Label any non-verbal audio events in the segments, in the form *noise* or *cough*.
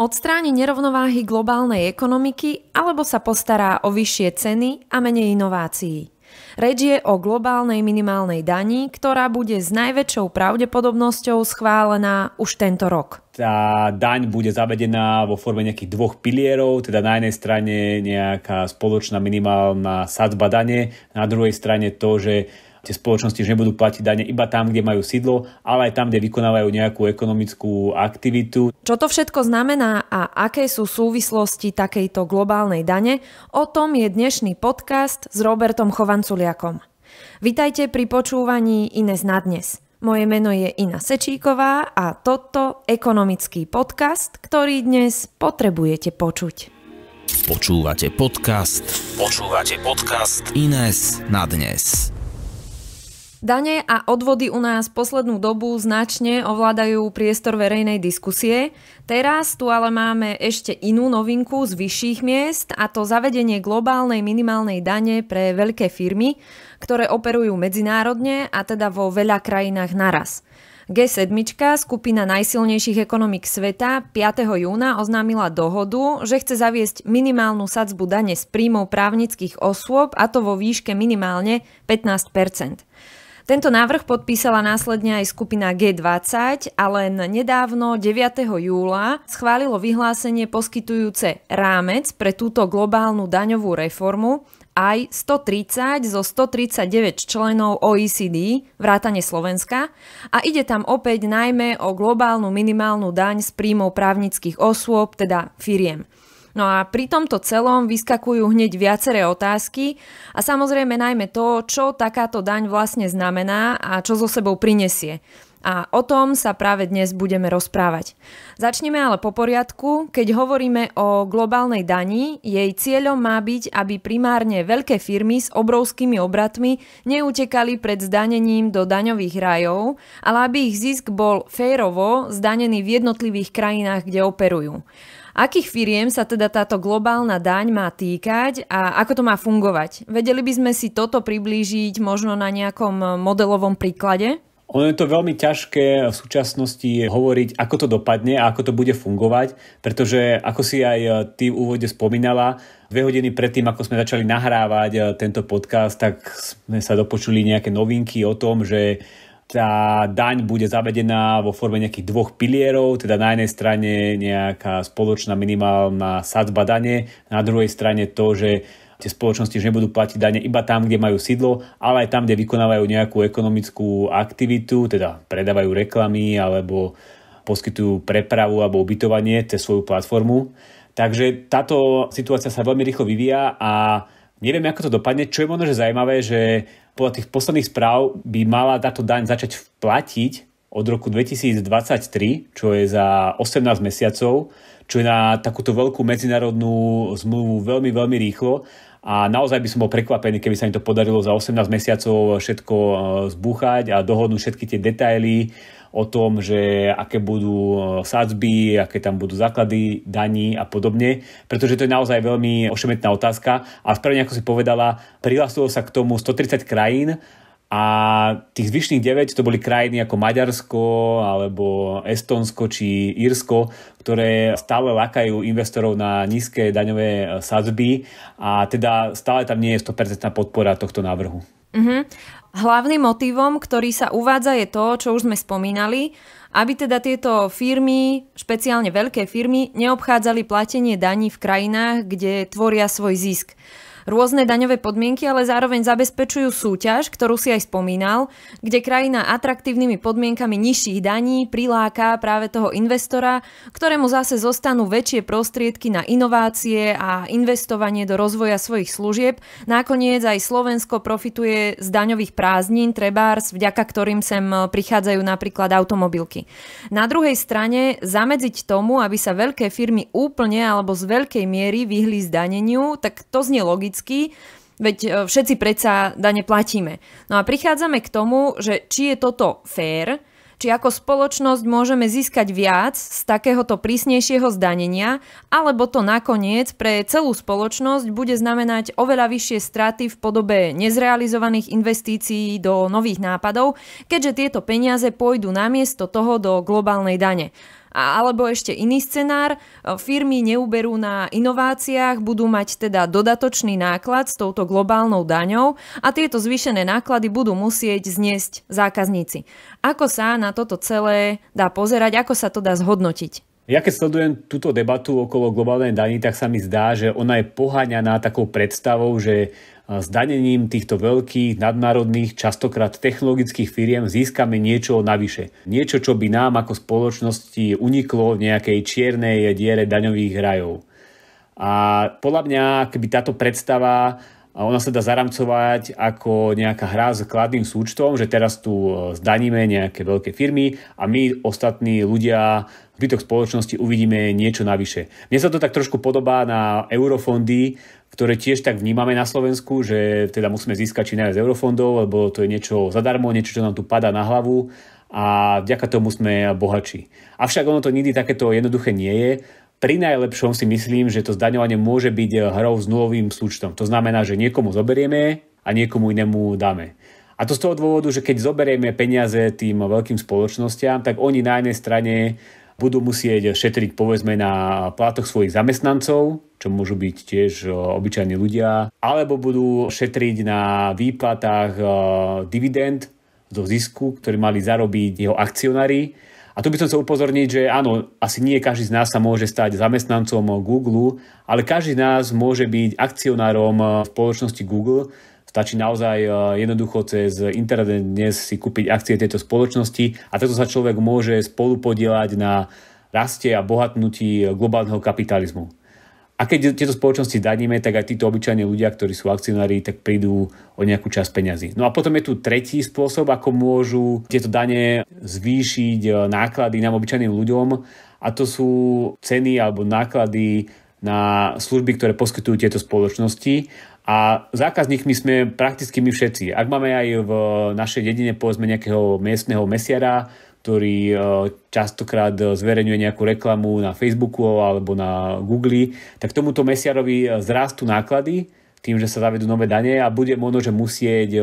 odstráni nerovnováhy globálnej ekonomiky alebo sa postará o vyššie ceny a menej inovácií. Reč je o globálnej minimálnej daní, ktorá bude s najväčšou pravdepodobnosťou schválená už tento rok. Tá daň bude zavedená vo forme nejakých dvoch pilierov, teda na jednej strane nejaká spoločná minimálna sadzba dane, na druhej strane to, že tie spoločnosti už nebudú platiť dane iba tam, kde majú sídlo, ale aj tam, kde vykonávajú nejakú ekonomickú aktivitu. Čo to všetko znamená a aké sú súvislosti takejto globálnej dane, o tom je dnešný podcast s Robertom Chovanculiakom. Vitajte pri počúvaní Ines na dnes. Moje meno je Ina Sečíková a toto ekonomický podcast, ktorý dnes potrebujete počuť. Počúvate podcast. Počúvate podcast Ines na dnes. Dane a odvody u nás poslednú dobu značne ovládajú priestor verejnej diskusie. Teraz tu ale máme ešte inú novinku z vyšších miest a to zavedenie globálnej minimálnej dane pre veľké firmy, ktoré operujú medzinárodne a teda vo veľa krajinách naraz. G7, skupina najsilnejších ekonomik sveta, 5. júna oznámila dohodu, že chce zaviesť minimálnu sadzbu dane z príjmov právnických osôb, a to vo výške minimálne 15 tento návrh podpísala následne aj skupina G20 a len nedávno 9. júla schválilo vyhlásenie poskytujúce rámec pre túto globálnu daňovú reformu aj 130 zo 139 členov OECD, vrátane Slovenska, a ide tam opäť najmä o globálnu minimálnu daň z príjmov právnických osôb, teda firiem. No a pri tomto celom vyskakujú hneď viaceré otázky a samozrejme najmä to, čo takáto daň vlastne znamená a čo so sebou prinesie. A o tom sa práve dnes budeme rozprávať. Začneme ale po poriadku. Keď hovoríme o globálnej dani, jej cieľom má byť, aby primárne veľké firmy s obrovskými obratmi neutekali pred zdanením do daňových rajov, ale aby ich zisk bol férovo zdanený v jednotlivých krajinách, kde operujú. Akých firiem sa teda táto globálna daň má týkať a ako to má fungovať? Vedeli by sme si toto priblížiť možno na nejakom modelovom príklade? Ono je to veľmi ťažké v súčasnosti hovoriť, ako to dopadne a ako to bude fungovať, pretože ako si aj eh, ty v úvode spomínala, dve hodiny predtým, ako sme začali nahrávať eh, tento podcast, tak sme sa dopočuli nejaké novinky o tom, že tá daň bude zavedená vo forme nejakých dvoch pilierov, teda na jednej strane nejaká spoločná minimálna sadzba dane, na druhej strane to, že tie spoločnosti už nebudú platiť dane iba tam, kde majú sídlo, ale aj tam, kde vykonávajú nejakú ekonomickú aktivitu, teda predávajú reklamy alebo poskytujú prepravu alebo ubytovanie cez svoju platformu. Takže táto situácia sa veľmi rýchlo vyvíja a neviem, ako to dopadne. Čo je možno že zaujímavé, že podľa tých posledných správ by mala táto daň začať platiť od roku 2023, čo je za 18 mesiacov, čo je na takúto veľkú medzinárodnú zmluvu veľmi, veľmi rýchlo a naozaj by som bol prekvapený, keby sa im to podarilo za 18 mesiacov všetko e, zbúchať a dohodnúť všetky tie detaily o tom, že aké budú e, sádzby, aké tam budú základy daní a podobne, pretože to je naozaj veľmi ošemetná otázka a správne ako si povedala, prihlásilo sa k tomu 130 krajín a tých zvyšných 9 to boli krajiny ako Maďarsko alebo Estonsko či Írsko, ktoré stále lakajú investorov na nízke daňové e, sadzby a teda stále tam nie je 100% podpora tohto návrhu. Mm-hmm. Hlavným motivom, ktorý sa uvádza, je to, čo už sme spomínali, aby teda tieto firmy, špeciálne veľké firmy, neobchádzali platenie daní v krajinách, kde tvoria svoj zisk rôzne daňové podmienky, ale zároveň zabezpečujú súťaž, ktorú si aj spomínal, kde krajina atraktívnymi podmienkami nižších daní priláka práve toho investora, ktorému zase zostanú väčšie prostriedky na inovácie a investovanie do rozvoja svojich služieb. Nakoniec aj Slovensko profituje z daňových prázdnin, trebárs, vďaka ktorým sem prichádzajú napríklad automobilky. Na druhej strane zamedziť tomu, aby sa veľké firmy úplne alebo z veľkej miery vyhli zdaneniu, tak to znie logicky automaticky, veď e, všetci predsa dane platíme. No a prichádzame k tomu, že či je toto fér, či ako spoločnosť môžeme získať viac z takéhoto prísnejšieho zdanenia, alebo to nakoniec pre celú spoločnosť bude znamenať oveľa vyššie straty v podobe nezrealizovaných investícií do nových nápadov, keďže tieto peniaze pôjdu namiesto toho do globálnej dane. A, alebo ešte iný scenár, e, firmy neuberú na inováciách, budú mať teda dodatočný náklad s touto globálnou daňou a tieto zvýšené náklady budú musieť zniesť zákazníci. Ako sa na toto celé dá pozerať, ako sa to dá zhodnotiť? Ja keď sledujem túto debatu okolo globálnej daní, tak sa mi zdá, že ona je poháňaná takou predstavou, že zdanením týchto veľkých, nadnárodných, častokrát technologických firiem získame niečo navyše. Niečo, čo by nám ako spoločnosti uniklo v nejakej čiernej diere daňových rajov. A podľa mňa, keby táto predstava a ona sa dá zaramcovať ako nejaká hra s kladným súčtom, že teraz tu zdaníme nejaké veľké firmy a my ostatní ľudia zbytok spoločnosti uvidíme niečo navyše. Mne sa to tak trošku podobá na eurofondy, ktoré tiež tak vnímame na Slovensku, že teda musíme získať či najviac eurofondov, lebo to je niečo zadarmo, niečo, čo nám tu padá na hlavu a vďaka tomu sme bohači. Avšak ono to nikdy takéto jednoduché nie je. Pri najlepšom si myslím, že to zdaňovanie môže byť hrou s nulovým súčtom. To znamená, že niekomu zoberieme a niekomu inému dáme. A to z toho dôvodu, že keď zoberieme peniaze tým veľkým spoločnostiam, tak oni na jednej strane budú musieť šetriť povedzme na plátoch svojich zamestnancov, čo môžu byť tiež e, obyčajní ľudia, alebo budú šetriť na výplatách e, dividend zo zisku, ktorý mali zarobiť jeho akcionári. A tu by som chcel upozorniť, že áno, asi nie každý z nás sa môže stať zamestnancom Google, ale každý z nás môže byť akcionárom e, spoločnosti Google, Stačí naozaj e, jednoducho cez internet dnes si kúpiť akcie tejto spoločnosti a takto sa človek môže spolupodielať na raste a bohatnutí globálneho kapitalizmu. A keď tieto spoločnosti daníme, tak aj títo obyčajní ľudia, ktorí sú akcionári, tak prídu o nejakú časť peňazí. No a potom je tu tretí spôsob, ako môžu tieto dane zvýšiť e, náklady nám obyčajným ľuďom a to sú ceny alebo náklady na služby, ktoré poskytujú tieto spoločnosti a zákazníkmi sme prakticky my všetci. Ak máme aj v našej dedine povedzme nejakého miestneho mesiara, ktorý e, častokrát zverejňuje nejakú reklamu na Facebooku alebo na Google, tak tomuto mesiarovi e, zrastú náklady tým, že sa zavedú nové dane a bude možno, že musieť e,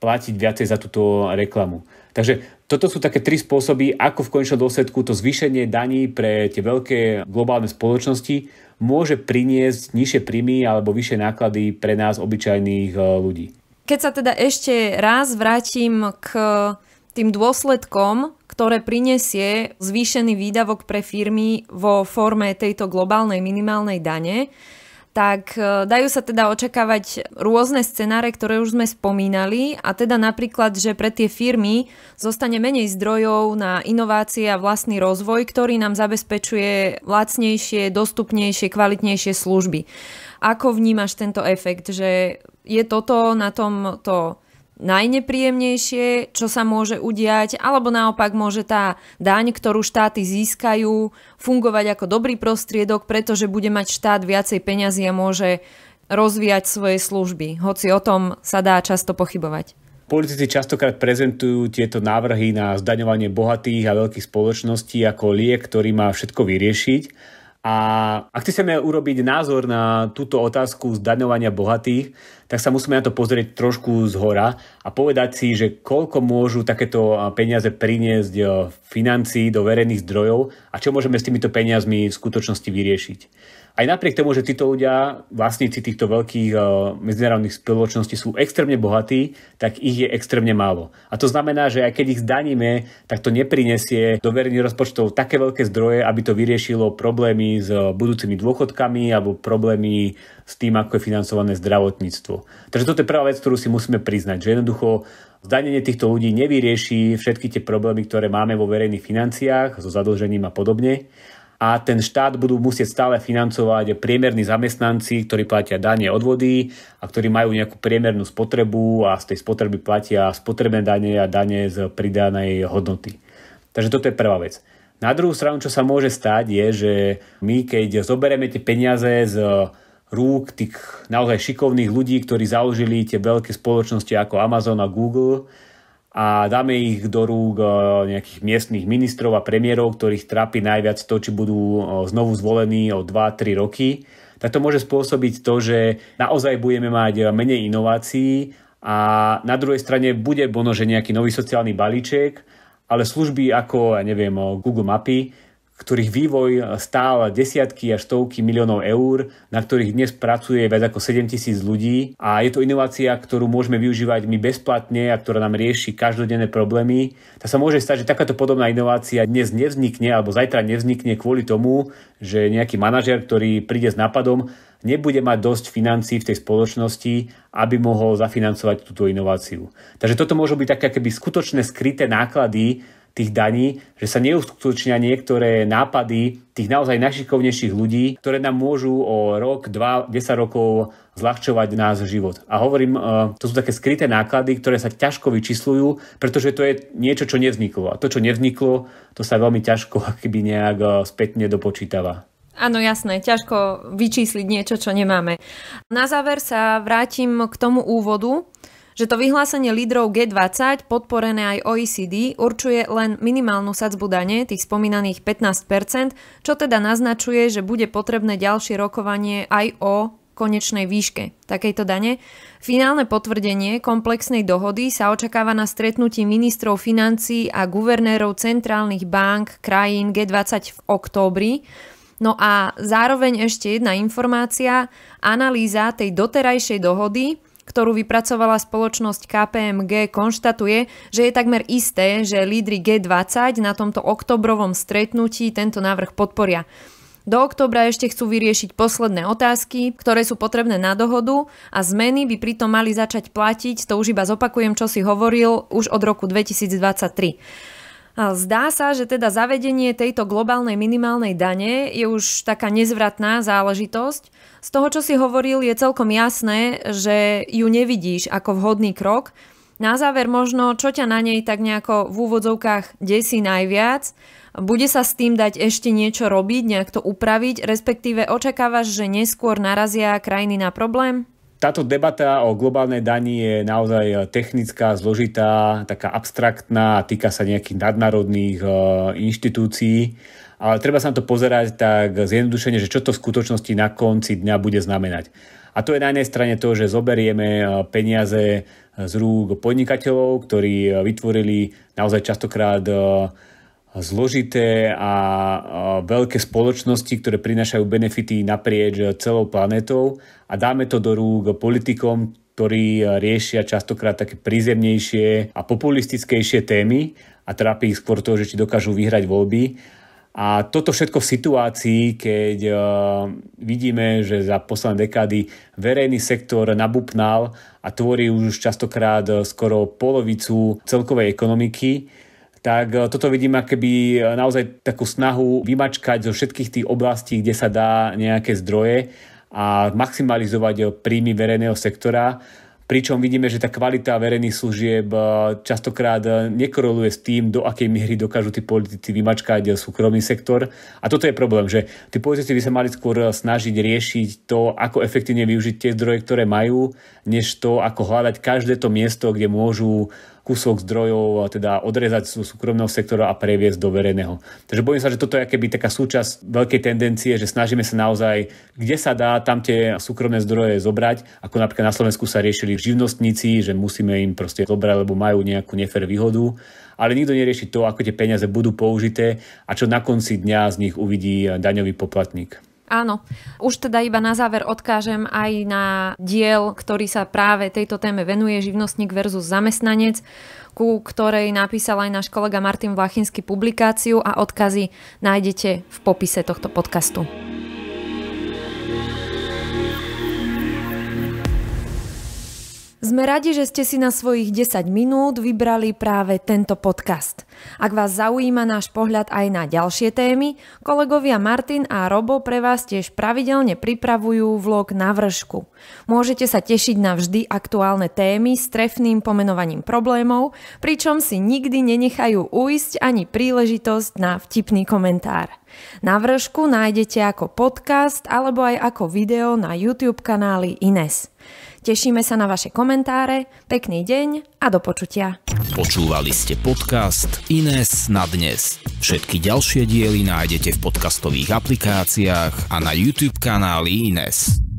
platiť viacej za túto reklamu. Takže toto sú také tri spôsoby, ako v konečnom dôsledku to zvýšenie daní pre tie veľké globálne spoločnosti môže priniesť nižšie príjmy alebo vyššie náklady pre nás obyčajných e, ľudí. Keď sa teda ešte raz vrátim k tým dôsledkom, ktoré prinesie zvýšený výdavok pre firmy vo forme tejto globálnej minimálnej dane, tak e, dajú sa teda očakávať rôzne scenáre, ktoré už sme spomínali a teda napríklad, že pre tie firmy zostane menej zdrojov na inovácie a vlastný rozvoj, ktorý nám zabezpečuje lacnejšie, dostupnejšie, kvalitnejšie služby. Ako vnímaš tento efekt, že je toto na tomto najnepríjemnejšie, čo sa môže udiať, alebo naopak môže tá daň, ktorú štáty získajú, fungovať ako dobrý prostriedok, pretože bude mať štát viacej peňazí a môže rozvíjať svoje služby, hoci o tom sa dá často pochybovať. Politici častokrát prezentujú tieto návrhy na zdaňovanie bohatých a veľkých spoločností ako liek, ktorý má všetko vyriešiť. A ak chceme urobiť názor na túto otázku zdaňovania bohatých, tak sa musíme na to pozrieť trošku z hora a povedať si, že koľko môžu takéto peniaze priniesť financií do verejných zdrojov a čo môžeme s týmito peniazmi v skutočnosti vyriešiť. Aj napriek tomu, že títo ľudia, vlastníci týchto veľkých medzinárodných spoločností sú extrémne bohatí, tak ich je extrémne málo. A to znamená, že aj keď ich zdaníme, tak to neprinesie do verejných rozpočtov také veľké zdroje, aby to vyriešilo problémy s budúcimi dôchodkami alebo problémy s tým, ako je financované zdravotníctvo. Takže toto je prvá vec, ktorú si musíme priznať, že jednoducho zdanenie týchto ľudí nevyrieši všetky tie problémy, ktoré máme vo verejných financiách so zadlžením a podobne. A ten štát budú musieť stále financovať priemerní zamestnanci, ktorí platia dane odvody a ktorí majú nejakú priemernú spotrebu a z tej spotreby platia spotrebné dane a dane z pridanej hodnoty. Takže toto je prvá vec. Na druhú stranu, čo sa môže stať, je, že my keď zoberieme tie peniaze z rúk tých naozaj šikovných ľudí, ktorí založili tie veľké spoločnosti ako Amazon a Google a dáme ich do rúk eh, nejakých miestnych ministrov a premiérov, ktorých trápi najviac to, či budú eh, znovu zvolení o 2-3 roky, tak to môže spôsobiť to, že naozaj budeme mať menej inovácií a na druhej strane bude bono, že nejaký nový sociálny balíček, ale služby ako, ja neviem, eh, Google Mapy ktorých vývoj stál desiatky až stovky miliónov eur, na ktorých dnes pracuje viac ako 7 tisíc ľudí a je to inovácia, ktorú môžeme využívať my bezplatne a ktorá nám rieši každodenné problémy. Tak sa môže stať, že takáto podobná inovácia dnes nevznikne alebo zajtra nevznikne kvôli tomu, že nejaký manažer, ktorý príde s nápadom, nebude mať dosť financí v tej spoločnosti, aby mohol zafinancovať túto inováciu. Takže toto môžu byť také keby skutočné skryté náklady, tých daní, že sa neuskutočnia niektoré nápady tých naozaj najšikovnejších ľudí, ktoré nám môžu o rok, dva, desať rokov zľahčovať náš život. A hovorím, e, to sú také skryté náklady, ktoré sa ťažko vyčíslujú, pretože to je niečo, čo nevzniklo. A to, čo nevzniklo, to sa veľmi ťažko *laughs* akýby nejak e, spätne dopočítava. Áno, jasné, ťažko vyčísliť niečo, čo nemáme. Na záver sa vrátim k tomu úvodu, že to vyhlásenie lídrov G20, podporené aj OECD, určuje len minimálnu sadzbu dane, tých spomínaných 15%, čo teda naznačuje, že bude potrebné ďalšie rokovanie aj o konečnej výške takejto dane. Finálne potvrdenie komplexnej dohody sa očakáva na stretnutí ministrov financí a guvernérov centrálnych bank krajín G20 v októbri. No a zároveň ešte jedna informácia, analýza tej doterajšej dohody ktorú vypracovala spoločnosť KPMG, konštatuje, že je takmer isté, že lídry G20 na tomto oktobrovom stretnutí tento návrh podporia. Do oktobra ešte chcú vyriešiť posledné otázky, ktoré sú potrebné na dohodu a zmeny by pritom mali začať platiť, to už iba zopakujem, čo si hovoril, už od roku 2023. Zdá sa, že teda zavedenie tejto globálnej minimálnej dane je už taká nezvratná záležitosť. Z toho, čo si hovoril, je celkom jasné, že ju nevidíš ako vhodný krok. Na záver možno, čo ťa na nej tak nejako v úvodzovkách desí najviac, bude sa s tým dať ešte niečo robiť, nejak to upraviť, respektíve očakávaš, že neskôr narazia krajiny na problém? táto debata o globálnej dani je naozaj eh, technická, zložitá, taká abstraktná a týka sa nejakých nadnárodných eh, inštitúcií, ale treba sa na to pozerať tak zjednodušene, že čo to v skutočnosti na konci dňa bude znamenať. A to je na jednej strane to, že zoberieme eh, peniaze z rúk podnikateľov, ktorí vytvorili naozaj častokrát zložité a veľké spoločnosti, ktoré prinášajú benefity naprieč e, celou planetou a dáme to do rúk politikom, ktorí e, riešia častokrát také prízemnejšie a populistickejšie témy a trápi ich skôr to, že či dokážu vyhrať voľby. A toto všetko v situácii, keď e, vidíme, že za posledné dekády verejný sektor nabupnal a tvorí už častokrát skoro polovicu celkovej ekonomiky, tak e, toto vidím akoby e, naozaj takú snahu vymačkať zo všetkých tých oblastí, kde sa dá nejaké zdroje a maximalizovať e, príjmy verejného sektora. Pričom vidíme, že tá kvalita verejných služieb častokrát nekoroluje s tým, do akej miery dokážu tí politici vymačkať súkromný sektor. A toto je problém, že tí politici by sa mali skôr snažiť riešiť to, ako efektívne využiť tie zdroje, ktoré majú, než to, ako hľadať každé to miesto, kde môžu kúsok zdrojov teda odrezať z súkromného sektora a previesť do verejného. Takže bojím sa, že toto je keby taká súčasť veľkej tendencie, že snažíme sa naozaj, kde sa dá, tam tie súkromné zdroje zobrať, ako napríklad na Slovensku sa riešili živnostníci, že musíme im proste zobrať, lebo majú nejakú nefer výhodu ale nikto nerieši to, ako tie peniaze budú použité a čo na konci dňa z nich uvidí daňový poplatník. Áno. Už teda iba na záver odkážem aj na diel, ktorý sa práve tejto téme venuje, živnostník versus zamestnanec, ku ktorej napísal aj náš kolega Martin Vlachinský publikáciu a odkazy nájdete v popise tohto podcastu. Sme radi, že ste si na svojich 10 minút vybrali práve tento podcast. Ak vás zaujíma náš pohľad aj na ďalšie témy, kolegovia Martin a Robo pre vás tiež pravidelne pripravujú vlog na vršku. Môžete sa tešiť na vždy aktuálne témy s trefným pomenovaním problémov, pričom si nikdy nenechajú uísť ani príležitosť na vtipný komentár. Na vršku nájdete ako podcast alebo aj ako video na YouTube kanáli Ines. Tešíme sa na vaše komentáre, pekný deň a do počutia. Počúvali ste podcast Ines na dnes. Všetky ďalšie diely nájdete v podcastových aplikáciách a na YouTube kanáli Ines.